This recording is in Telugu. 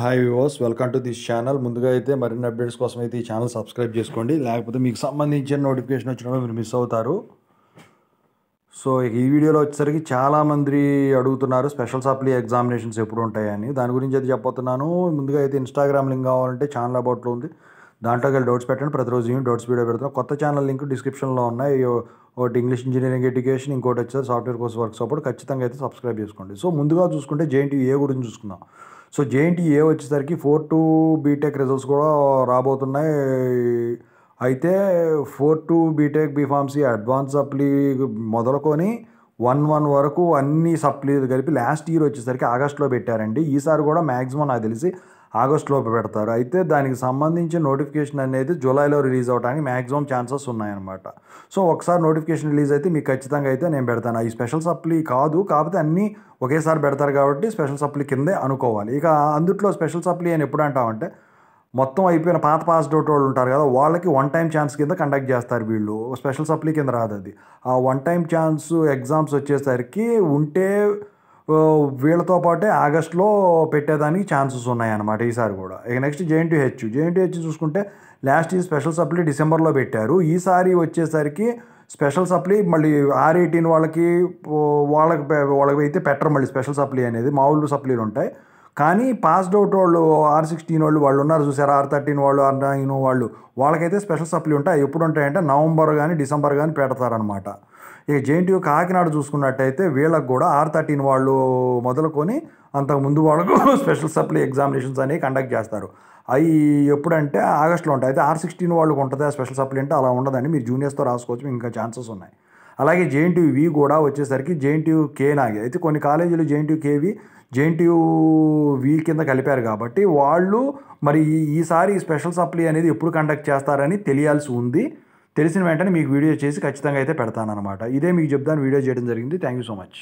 hi viewers welcome to this channel ముందుగా అయితే మరిన్ని అప్డేట్స్ కోసం అయితే ఈ ఛానల్ సబ్స్క్రైబ్ చేసుకోండి లేకపోతే మీకు సంబంధించిన నోటిఫికేషన్ వచ్చినప్పుడు మీరు మిస్ అవుతారు సో ఈ వీడియోలో వచ్చేసరికి చాలామంది అడుగుతున్నారు స్పెషల్ సప్లీ ఎగ్జామినేషన్స్ ఎప్పుడు ఉంటాయని దాని గురించి అయితే చెప్పబోతున్నాను ముందుగా అయితే ఇన్స్టాగ్రామ్ లింక్ కావాలంటే ఛానల్ అబౌట్లో ఉంది దాంట్లోకి వెళ్ళి డౌట్స్ పెట్టండి ప్రతిరోజు నేను డౌట్స్ వీడియో పెడతాను కొత్త ఛానల్ లింక్ డిస్క్రిప్షన్లో ఉన్నాయి ఒకటి ఇంగ్లీష్ ఇంజనీరింగ్ ఎడ్యుకేషన్ ఇంకోటి వచ్చేసి సాఫ్ట్వేర్ కోర్స్ వర్క్స్ అప్పుడు ఖచ్చితంగా అయితే సబ్స్క్రైబ్ చేసుకోండి సో ముందుగా చూసుకుంటే జేఎన్టీ ఏ గురించి చూసుకుందాం సో ఏ వచ్చేసరికి ఫోర్ టూ బీటెక్ రిజల్ట్స్ కూడా రాబోతున్నాయి అయితే four two B tech B pharmacy advance అప్లీ మొదలుకొని వన్ వన్ వరకు అన్ని సప్లీలు కలిపి లాస్ట్ ఇయర్ వచ్చేసరికి ఆగస్ట్లో పెట్టారండి ఈసారి కూడా మ్యాక్సిమం నాకు తెలిసి ఆగస్టులో పెడతారు అయితే దానికి సంబంధించి నోటిఫికేషన్ అనేది జూలైలో రిలీజ్ అవడానికి మ్యాక్సిమం ఛాన్సెస్ ఉన్నాయన్నమాట సో ఒకసారి నోటిఫికేషన్ రిలీజ్ అయితే మీకు ఖచ్చితంగా అయితే నేను పెడతాను ఈ స్పెషల్ సప్లీ కాదు కాకపోతే అన్నీ ఒకేసారి పెడతారు కాబట్టి స్పెషల్ సప్లీ కిందే అనుకోవాలి ఇక అందుట్లో స్పెషల్ సప్లీ అని ఎప్పుడు అంటామంటే మొత్తం అయిపోయిన పాత పాస్డ్ అవుట్ వాళ్ళు ఉంటారు కదా వాళ్ళకి వన్ టైం ఛాన్స్ కింద కండక్ట్ చేస్తారు వీళ్ళు స్పెషల్ సప్లీ కింద రాదు అది ఆ వన్ టైం ఛాన్స్ ఎగ్జామ్స్ వచ్చేసరికి ఉంటే వీళ్ళతో పాటే ఆగస్ట్లో పెట్టేదానికి ఛాన్సెస్ ఉన్నాయన్నమాట ఈసారి కూడా ఇక నెక్స్ట్ జేఎన్టీ హెచ్ చూసుకుంటే లాస్ట్ ఈ స్పెషల్ సప్లీ డిసెంబర్లో పెట్టారు ఈసారి వచ్చేసరికి స్పెషల్ సప్లీ మళ్ళీ ఆర్ ఎయిటీన్ వాళ్ళకి వాళ్ళకి వాళ్ళకి అయితే పెట్టరు మళ్ళీ స్పెషల్ సప్లీ అనేది మామూలు సప్లీలు ఉంటాయి కానీ పాస్డ్ అవుట్ వాళ్ళు ఆర్ సిక్స్టీన్ వాళ్ళు వాళ్ళు ఉన్నారు చూసారు ఆర్ థర్టీన్ వాళ్ళు ఆర్ నైన్ వాళ్ళు వాళ్ళకైతే స్పెషల్ సప్లీ ఉంటాయి ఎప్పుడు ఉంటాయంటే నవంబర్ కానీ డిసెంబర్ కానీ పెడతారనమాట ఇక జేఎన్టీయూ కాకినాడ చూసుకున్నట్టయితే వీళ్ళకు కూడా ఆర్ థర్టీన్ వాళ్ళు మొదలుకొని అంతకుముందు వాళ్ళకు స్పెషల్ సప్లీ ఎగ్జామినేషన్స్ అనేవి కండక్ట్ చేస్తారు అవి ఎప్పుడంటే ఆగస్టులో ఉంటాయి అయితే ఆర్ సిక్స్టీన్ వాళ్ళకు ఆ స్పెషల్ సప్లీ అంటే అలా ఉండదండి మీరు జూనియర్స్తో రాసుకోవచ్చు ఇంకా ఛాన్సెస్ ఉన్నాయి అలాగే జేఎన్టీయూ వి కూడా వచ్చేసరికి జేఎన్టీయూ కే నాగే అయితే కొన్ని కాలేజీలు జేఎన్టీయూ కేవి జేఎన్టీయూ వీ కింద కలిపారు కాబట్టి వాళ్ళు మరి ఈసారి స్పెషల్ సప్లీ అనేది ఎప్పుడు కండక్ట్ చేస్తారని తెలియాల్సి ఉంది తెలిసిన వెంటనే మీకు వీడియో చేసి ఖచ్చితంగా అయితే పెడతానమాట ఇదే మీకు చెప్తాను వీడియో చేయడం జరిగింది థ్యాంక్ యూ సో మచ్